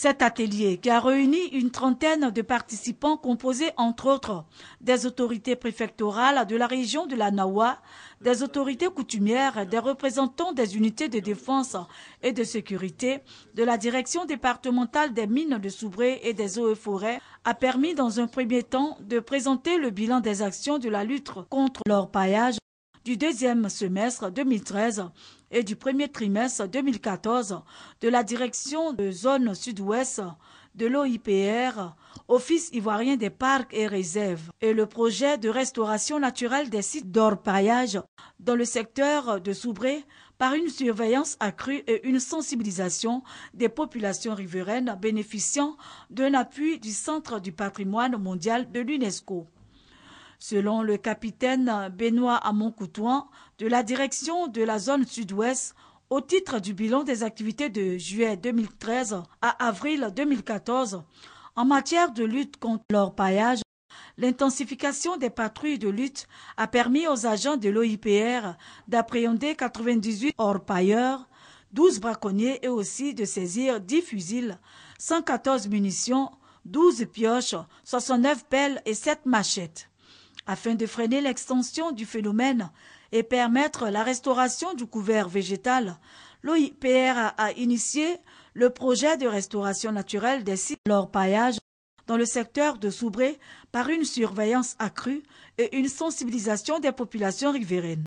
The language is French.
Cet atelier, qui a réuni une trentaine de participants composés entre autres des autorités préfectorales de la région de la Nawa, des autorités coutumières, des représentants des unités de défense et de sécurité, de la direction départementale des mines de Soubré et des eaux et forêts, a permis dans un premier temps de présenter le bilan des actions de la lutte contre paillage du deuxième semestre 2013 et du premier trimestre 2014 de la direction de zone sud-ouest de l'OIPR, Office ivoirien des parcs et réserves, et le projet de restauration naturelle des sites d'orpaillage dans le secteur de Soubré par une surveillance accrue et une sensibilisation des populations riveraines bénéficiant d'un appui du Centre du patrimoine mondial de l'UNESCO selon le capitaine Benoît Amoncoutoin de la direction de la zone sud-ouest au titre du bilan des activités de juillet 2013 à avril 2014 en matière de lutte contre l'orpaillage. L'intensification des patrouilles de lutte a permis aux agents de l'OIPR d'appréhender 98 orpailleurs, 12 braconniers et aussi de saisir 10 fusils, 114 munitions, 12 pioches, 69 pelles et 7 machettes afin de freiner l'extension du phénomène et permettre la restauration du couvert végétal, l'OIPR a initié le projet de restauration naturelle des sites de leur paillage dans le secteur de Soubré par une surveillance accrue et une sensibilisation des populations riveraines.